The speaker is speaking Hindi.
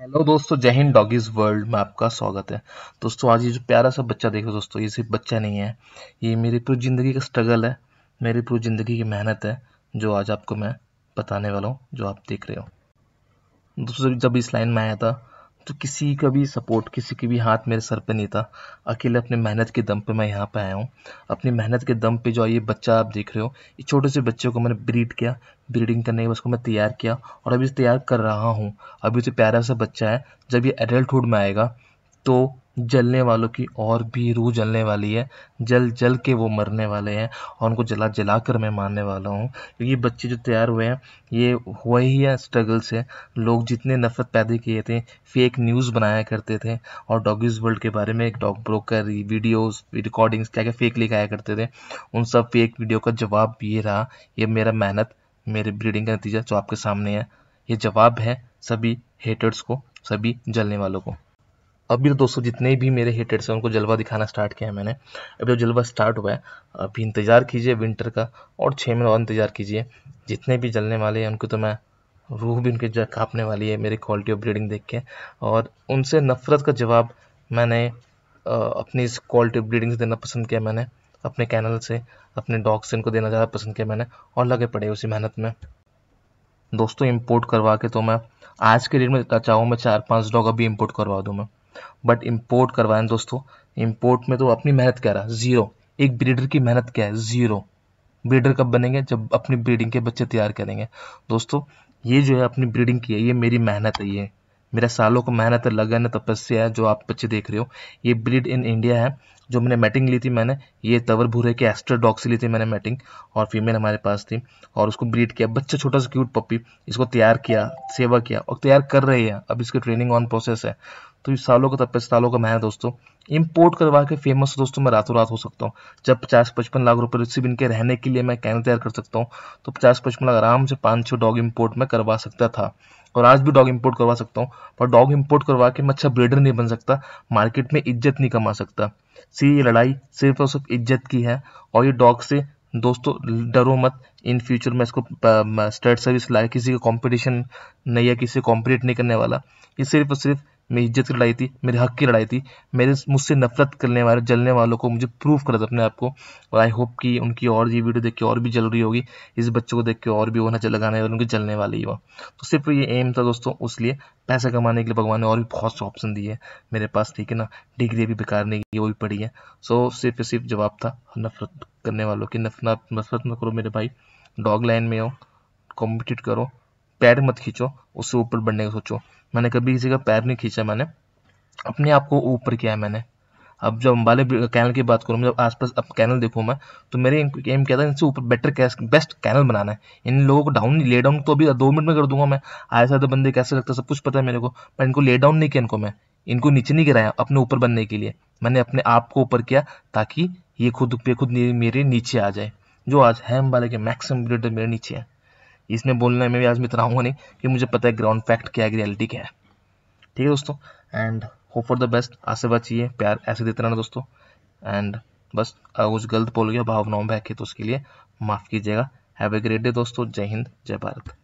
हेलो दोस्तों जय हिंद डॉगीज वर्ल्ड में आपका स्वागत है दोस्तों आज ये जो प्यारा सा बच्चा देखो दोस्तों ये सिर्फ बच्चा नहीं है ये मेरी पूरी ज़िंदगी का स्ट्रगल है मेरी पूरी ज़िंदगी की मेहनत है जो आज आपको मैं बताने वाला हूँ जो आप देख रहे हो दोस्तों जब इस लाइन में आया था तो किसी का भी सपोर्ट किसी के भी हाथ मेरे सर पे नहीं था अकेले अपने मेहनत के दम पे मैं यहाँ पे आया हूँ अपनी मेहनत के दम पे जो ये बच्चा आप देख रहे हो ये छोटे से बच्चे को मैंने ब्रीड किया ब्रीडिंग करने के बाद उसको मैं तैयार किया और अभी तैयार कर रहा हूँ अभी तो प्यारा सा बच्चा है जब ये एडल्टहुड में आएगा तो जलने वालों की और भी रूह जलने वाली है जल जल के वो मरने वाले हैं और उनको जला जला कर मैं मारने वाला हूँ क्योंकि बच्चे जो तैयार हुए हैं ये हुए ही है स्ट्रगल से लोग जितने नफरत पैदा किए थे फेक न्यूज़ बनाया करते थे और डॉगीज वर्ल्ड के बारे में एक डॉग ब्रोकर वीडियोस रिकॉर्डिंग्स क्या क्या फेक लिखाया करते थे उन सब फेक वीडियो का जवाब ये रहा ये मेरा मेहनत मेरे ब्रीडिंग का नतीजा जो आपके सामने है ये जवाब है सभी हेटर्स को सभी जलने वालों को अभी तो दोस्तों जितने भी मेरे हेटर्स हैं उनको जलवा दिखाना स्टार्ट किया है मैंने अभी जब तो जलवा स्टार्ट हुआ है अभी इंतज़ार कीजिए विंटर का और छः महीने और इंतज़ार कीजिए जितने भी जलने वाले हैं उनको तो मैं रूह भी उनके काँपने वाली है मेरी क्वालिटी ऑफ ब्रीडिंग देख के और उनसे नफरत का जवाब मैंने अपनी इस क्वालिटी ऑफ ब्रीडिंग से देना पसंद किया मैंने अपने कैनल से अपने डॉग से इनको देना ज़्यादा पसंद किया मैंने और लगे पड़े उसी मेहनत में दोस्तों इंपोर्ट करवा के तो मैं आज के डेट में चाहूँ मैं चार पांच डॉग अभी इंपोर्ट करवा दूँ मैं बट इम्पोर्ट करवाएं दोस्तों इम्पोर्ट में तो अपनी मेहनत कह रहा है ज़ीरो एक ब्रीडर की मेहनत क्या है ज़ीरो ब्रीडर कब बनेंगे जब अपनी ब्रीडिंग के बच्चे तैयार करेंगे दोस्तों ये जो है अपनी ब्रीडिंग की है ये मेरी मेहनत है ये मेरा सालों को मेहनत है लगन तपस्या है जो आप बच्चे देख रहे हो ये ब्रीड इन इंडिया है जो मैंने मैटिंग ली थी मैंने ये तवर भूरे के एस्ट्रा डॉग से ली थी मैंने मैटिंग और फीमेल हमारे पास थी और उसको ब्रीड किया बच्चा छोटा सा क्यूट पप्पी इसको तैयार किया सेवा किया और तैयार कर रही है अब इसकी ट्रेनिंग ऑन प्रोसेस है तो ये सालों का तब सालों का मैं दोस्तों इम्पोर्ट करवा के फेमस दोस्तों मैं रातों रात हो सकता हूँ जब पचास पचपन लाख रुपए सिर्फ इनके रहने के लिए मैं कैन तैयार कर सकता हूँ तो पचास पचपन लाख आराम से पाँच छः डॉग इम्पोर्ट मैं करवा सकता था और आज भी डॉग इम्पोर्ट करवा सकता हूँ पर डॉग इम्पोर्ट करवा के मैं अच्छा ब्रीडर नहीं बन सकता मार्केट में इज्जत नहीं कमा सकता सी ये लड़ाई सिर्फ और सिर्फ इज्जत की है और ये डॉग से दोस्तों डरो मत इन फ्यूचर में इसको स्टेट सर्विस लाया किसी का कंपटीशन नहीं है किसी कॉम्पिटेट नहीं करने वाला ये सिर्फ और सिर्फ मेरी इज्जत की लड़ाई थी मेरे हक की लड़ाई थी मेरे मुझसे नफरत करने वाले जलने वालों को मुझे प्रूफ करा था अपने आप को और आई होप कि उनकी और ये वीडियो देख के और भी जल रही होगी इस बच्चे को देख के और भी वो ना लगाने वाले उनके जलने वाले ही हो तो सिर्फ ये एम था दोस्तों लिए पैसा कमाने के लिए भगवान ने और भी बहुत से ऑप्शन दिए हैं मेरे पास ठीक है ना डिग्री भी बेकार नहीं की वो भी पड़ी है सो सिर्फ सिर्फ जवाब था नफरत करने वालों की नफरत नफरत न करो मेरे भाई डॉग लाइन में हो कॉम्पिटिट करो पैर मत खींचो उससे ऊपर बढ़ने का सोचो मैंने कभी किसी का पैर नहीं खींचा मैंने अपने आप को ऊपर किया है मैंने अब जब अम्बाले कैनल की बात करूँ जब आसपास अब कैनल देखूँ मैं तो मेरे एम क्या था इनसे ऊपर बेटर कैस बेस्ट कैनल बनाना है इन लोगों को डाउन ले डाउन तो अभी दो मिनट में कर दूंगा मैं से आधे बंदे कैसे लगता है सब कुछ पता है मेरे को पर इनको ले डाउन नहीं किया इनको मैं इनको नीचे नहीं गिराया अपने ऊपर बनने के लिए मैंने अपने आप को ऊपर किया ताकि ये खुद पे खुद मेरे नीचे आ जाए जो आज है अम्बाले के मैक्सिमम ग्रेडर मेरे नीचे है इसमें बोलने में भी आज मैं इतना होगा नहीं कि मुझे पता है ग्राउंड फैक्ट क्या है रियलिटी क्या है ठीक है दोस्तों and hope for the best आशे बचिए प्यार ऐसे देते रहना दोस्तों एंड बस अगर कुछ गलत बोल गया भावनाओं में बह के तो उसके लिए माफ़ कीजिएगा हैव ए ग्रेट डे दोस्तों जय हिंद जय भारत